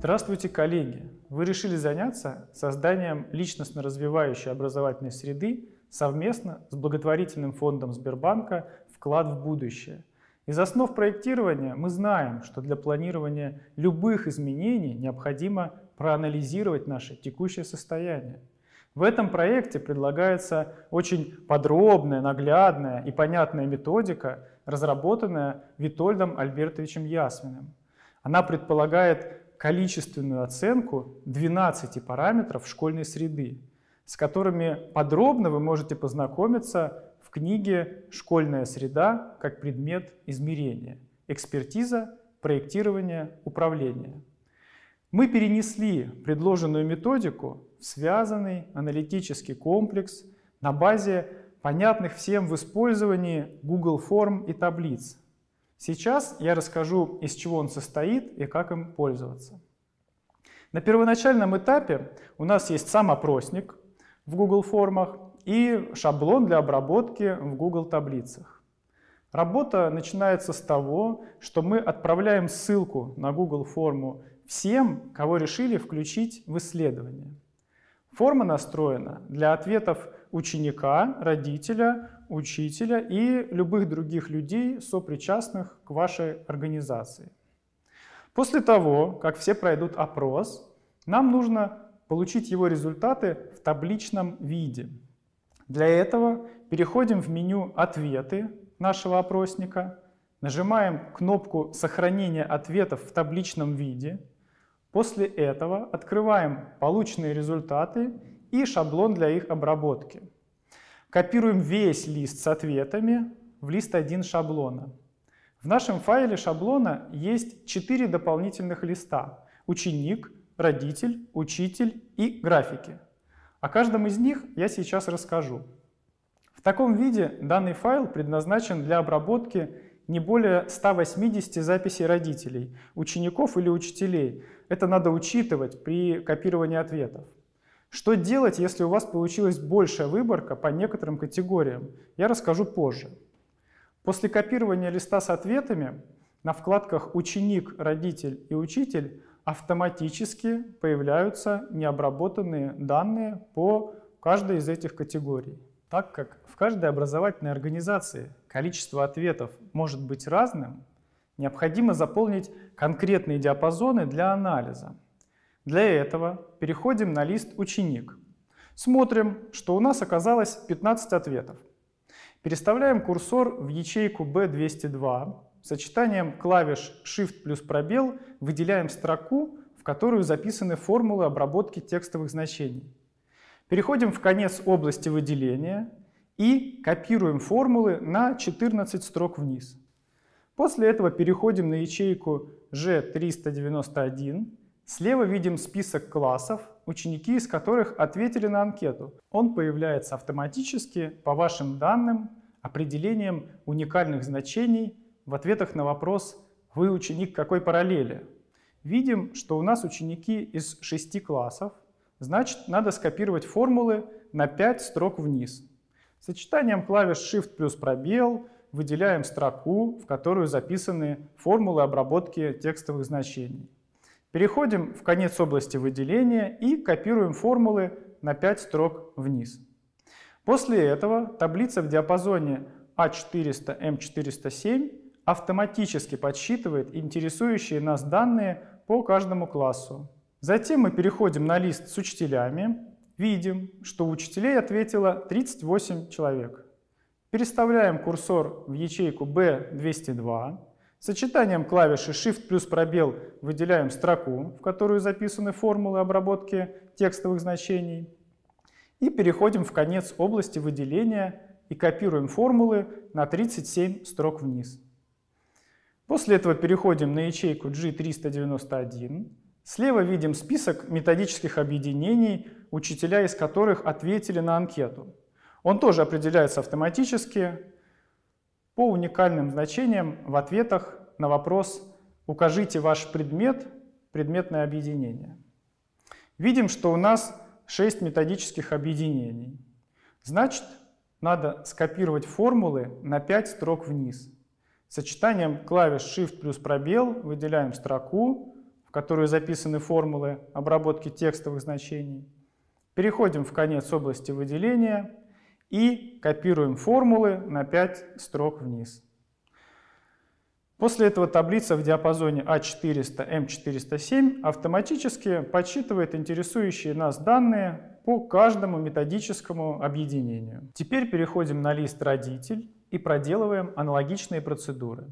Здравствуйте, коллеги! Вы решили заняться созданием личностно развивающей образовательной среды совместно с благотворительным фондом Сбербанка «Вклад в будущее». Из основ проектирования мы знаем, что для планирования любых изменений необходимо проанализировать наше текущее состояние. В этом проекте предлагается очень подробная, наглядная и понятная методика, разработанная Витольдом Альбертовичем Ясвиным. Она предполагает количественную оценку 12 параметров школьной среды, с которыми подробно вы можете познакомиться в книге «Школьная среда как предмет измерения. Экспертиза, проектирование, управление». Мы перенесли предложенную методику в связанный аналитический комплекс на базе понятных всем в использовании Google форм и таблиц, Сейчас я расскажу, из чего он состоит и как им пользоваться. На первоначальном этапе у нас есть сам опросник в Google формах и шаблон для обработки в Google таблицах. Работа начинается с того, что мы отправляем ссылку на Google форму всем, кого решили включить в исследование. Форма настроена для ответов ученика, родителя, учителя и любых других людей, сопричастных к вашей организации. После того, как все пройдут опрос, нам нужно получить его результаты в табличном виде. Для этого переходим в меню «Ответы» нашего опросника, нажимаем кнопку «Сохранение ответов в табличном виде», после этого открываем полученные результаты и шаблон для их обработки – Копируем весь лист с ответами в лист 1 шаблона. В нашем файле шаблона есть 4 дополнительных листа. Ученик, родитель, учитель и графики. О каждом из них я сейчас расскажу. В таком виде данный файл предназначен для обработки не более 180 записей родителей, учеников или учителей. Это надо учитывать при копировании ответов. Что делать, если у вас получилась большая выборка по некоторым категориям, я расскажу позже. После копирования листа с ответами на вкладках «Ученик», «Родитель» и «Учитель» автоматически появляются необработанные данные по каждой из этих категорий. Так как в каждой образовательной организации количество ответов может быть разным, необходимо заполнить конкретные диапазоны для анализа – для этого переходим на лист «Ученик». Смотрим, что у нас оказалось 15 ответов. Переставляем курсор в ячейку B202, сочетанием клавиш Shift плюс пробел выделяем строку, в которую записаны формулы обработки текстовых значений. Переходим в конец области выделения и копируем формулы на 14 строк вниз. После этого переходим на ячейку G391, Слева видим список классов, ученики из которых ответили на анкету. Он появляется автоматически по вашим данным, определением уникальных значений в ответах на вопрос «Вы ученик какой параллели?». Видим, что у нас ученики из шести классов, значит, надо скопировать формулы на 5 строк вниз. Сочетанием клавиш Shift плюс пробел выделяем строку, в которую записаны формулы обработки текстовых значений. Переходим в конец области выделения и копируем формулы на 5 строк вниз. После этого таблица в диапазоне А400-М407 автоматически подсчитывает интересующие нас данные по каждому классу. Затем мы переходим на лист с учителями. Видим, что у учителей ответило 38 человек. Переставляем курсор в ячейку B202. Сочетанием клавиши Shift плюс пробел выделяем строку, в которую записаны формулы обработки текстовых значений. И переходим в конец области выделения и копируем формулы на 37 строк вниз. После этого переходим на ячейку G391. Слева видим список методических объединений, учителя из которых ответили на анкету. Он тоже определяется автоматически, по уникальным значениям в ответах на вопрос «Укажите ваш предмет, предметное объединение». Видим, что у нас 6 методических объединений. Значит, надо скопировать формулы на 5 строк вниз. Сочетанием клавиш Shift плюс пробел выделяем строку, в которую записаны формулы обработки текстовых значений. Переходим в конец области выделения – и копируем формулы на 5 строк вниз. После этого таблица в диапазоне А400-М407 автоматически подсчитывает интересующие нас данные по каждому методическому объединению. Теперь переходим на лист «Родитель» и проделываем аналогичные процедуры.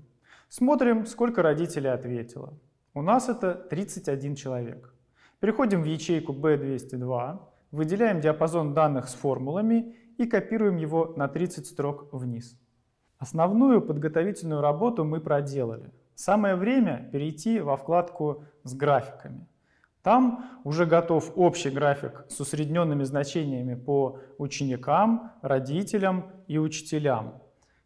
Смотрим, сколько родителей ответило. У нас это 31 человек. Переходим в ячейку B202, выделяем диапазон данных с формулами и копируем его на 30 строк вниз. Основную подготовительную работу мы проделали. Самое время перейти во вкладку с графиками. Там уже готов общий график с усредненными значениями по ученикам, родителям и учителям.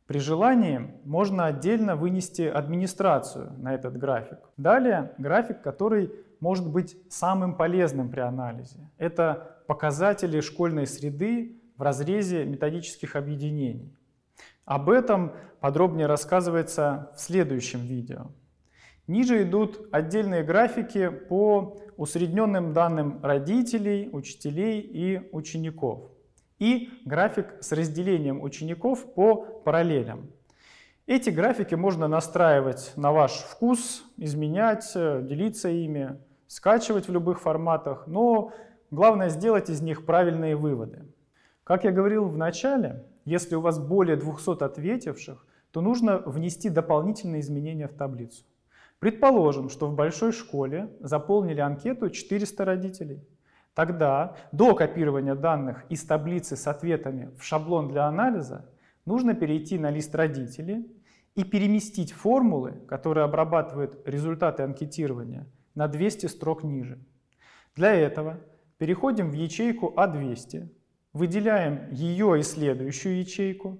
При желании можно отдельно вынести администрацию на этот график. Далее график, который может быть самым полезным при анализе. Это показатели школьной среды, в разрезе методических объединений. Об этом подробнее рассказывается в следующем видео. Ниже идут отдельные графики по усредненным данным родителей, учителей и учеников. И график с разделением учеников по параллелям. Эти графики можно настраивать на ваш вкус, изменять, делиться ими, скачивать в любых форматах, но главное сделать из них правильные выводы. Как я говорил в начале, если у вас более 200 ответивших, то нужно внести дополнительные изменения в таблицу. Предположим, что в большой школе заполнили анкету 400 родителей. Тогда до копирования данных из таблицы с ответами в шаблон для анализа нужно перейти на лист родителей и переместить формулы, которые обрабатывают результаты анкетирования, на 200 строк ниже. Для этого переходим в ячейку А200, выделяем ее и следующую ячейку,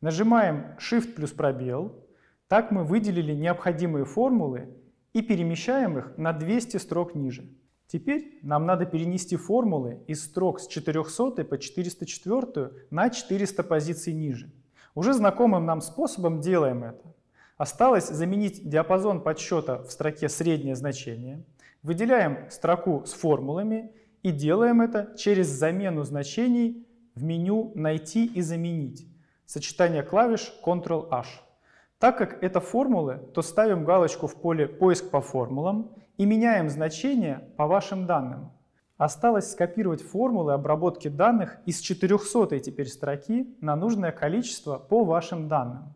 нажимаем Shift плюс пробел, так мы выделили необходимые формулы и перемещаем их на 200 строк ниже. Теперь нам надо перенести формулы из строк с 400 по 404 на 400 позиций ниже. Уже знакомым нам способом делаем это. Осталось заменить диапазон подсчета в строке «Среднее значение», выделяем строку с формулами и делаем это через замену значений в меню «Найти и заменить» сочетание клавиш Ctrl-H. Так как это формулы, то ставим галочку в поле «Поиск по формулам» и меняем значение по вашим данным. Осталось скопировать формулы обработки данных из 400 теперь строки на нужное количество по вашим данным.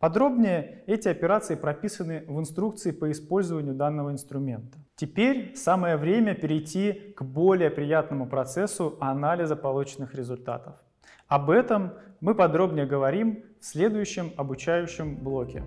Подробнее эти операции прописаны в инструкции по использованию данного инструмента. Теперь самое время перейти к более приятному процессу анализа полученных результатов. Об этом мы подробнее говорим в следующем обучающем блоке.